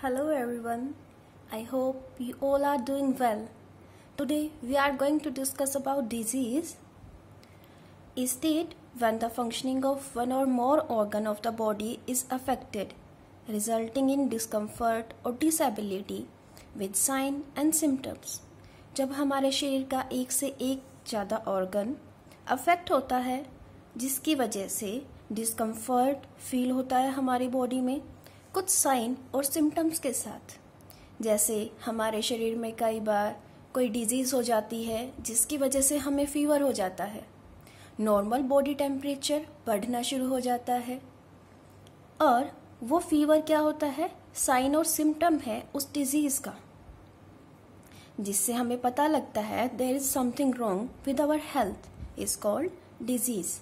Hello everyone. I hope you all are doing well. Today we are going to discuss about disease. A state when the functioning of one or more organ of the body is affected, resulting in discomfort or disability with sign and symptoms. जब हमारे शरीर का एक से एक ज़्यादा organ affect होता है जिसकी वजह से डिस्कम्फर्ट फील होता है हमारी बॉडी में कुछ साइन और सिम्टम्स के साथ जैसे हमारे शरीर में कई बार कोई डिजीज़ हो जाती है जिसकी वजह से हमें फीवर हो जाता है नॉर्मल बॉडी टेम्परेचर बढ़ना शुरू हो जाता है और वो फीवर क्या होता है साइन और सिम्टम है उस डिजीज़ का जिससे हमें पता लगता है there is something wrong with our health is called disease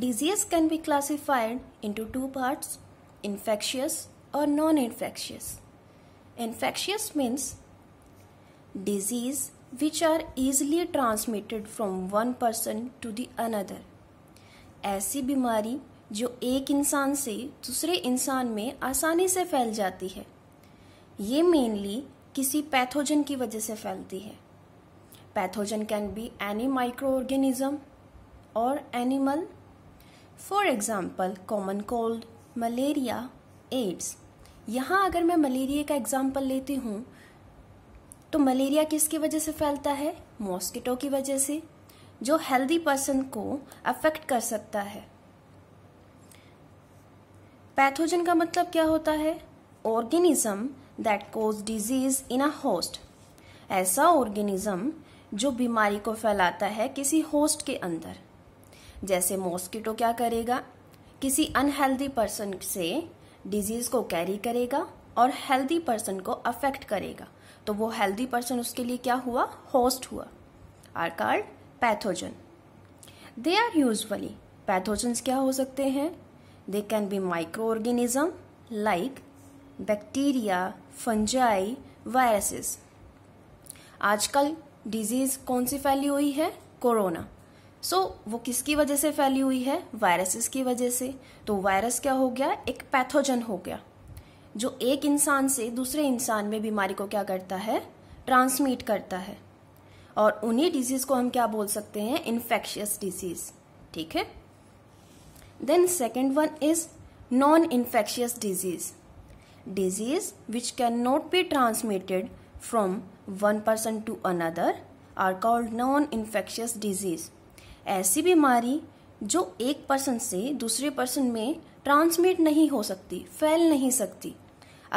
disease can be classified into two parts infectious or non infectious. Infectious means disease which are easily transmitted from one person to the another. ऐसी बीमारी जो एक इंसान से दूसरे इंसान में आसानी से फैल जाती है ये मेनली किसी पैथोजन की वजह से फैलती है pathogen can be any micro organism और animal for example common cold malaria AIDS यहाँ अगर मैं मलेरिया का एग्जाम्पल लेती हूँ तो मलेरिया किसकी वजह से फैलता है मॉस्किटो की वजह से जो हेल्दी पर्सन को अफेक्ट कर सकता है पैथोजन का मतलब क्या होता है organism that cause disease in a host ऐसा ऑर्गेनिज्म जो बीमारी को फैलाता है किसी होस्ट के अंदर जैसे मॉस्किटो क्या करेगा किसी अनहेल्दी पर्सन से डिजीज को कैरी करेगा और हेल्दी पर्सन को अफेक्ट करेगा तो वो हेल्दी पर्सन उसके लिए क्या हुआ होस्ट हुआ are called pathogen they are usually pathogens क्या हो सकते हैं they can be micro organism like bacteria fungi viruses आजकल डिजीज कौन सी फैली हुई है कोरोना सो so, वो किसकी वजह से फैली हुई है वायरसेस की वजह से तो वायरस क्या हो गया एक पैथोजन हो गया जो एक इंसान से दूसरे इंसान में बीमारी को क्या करता है ट्रांसमिट करता है और उन्हीं डिजीज को हम क्या बोल सकते हैं इन्फेक्शियस डिजीज ठीक है then second one is non infectious disease disease which can not be transmitted from one person to another are called non infectious disease ऐसी बीमारी जो एक पर्सन से दूसरे पर्सन में ट्रांसमिट नहीं हो सकती फैल नहीं सकती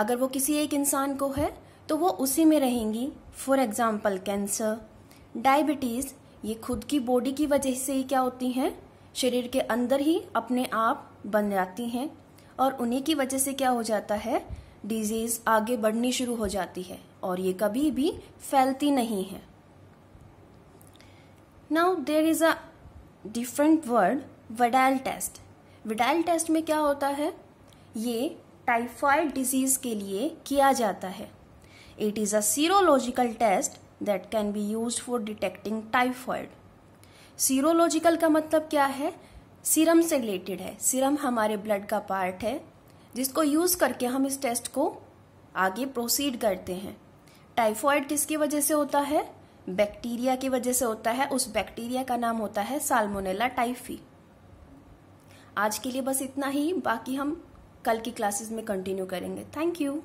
अगर वो किसी एक इंसान को है तो वो उसी में रहेंगी फॉर एग्जाम्पल कैंसर डायबिटीज़ ये खुद की बॉडी की वजह से ही क्या होती हैं शरीर के अंदर ही अपने आप बन जाती हैं और उन्हीं की वजह से क्या हो जाता है डिजीज आगे बढ़नी शुरू हो जाती है और ये कभी भी फैलती नहीं है now there is a different word Widal test Widal test में क्या होता है ये टाइफाइड डिजीज के लिए किया जाता है it is a serological test that can be use for detecting typhoid serological का मतलब क्या है सीरम से रिलेटेड है सीरम हमारे ब्लड का पार्ट है जिसको यूज करके हम इस टेस्ट को आगे प्रोसीड करते हैं टाइफॉइड किसकी वजह से होता है बैक्टीरिया की वजह से होता है उस बैक्टीरिया का नाम होता है साल्मोनेला टाइफी आज के लिए बस इतना ही बाकी हम कल की क्लासेस में कंटिन्यू करेंगे थैंक यू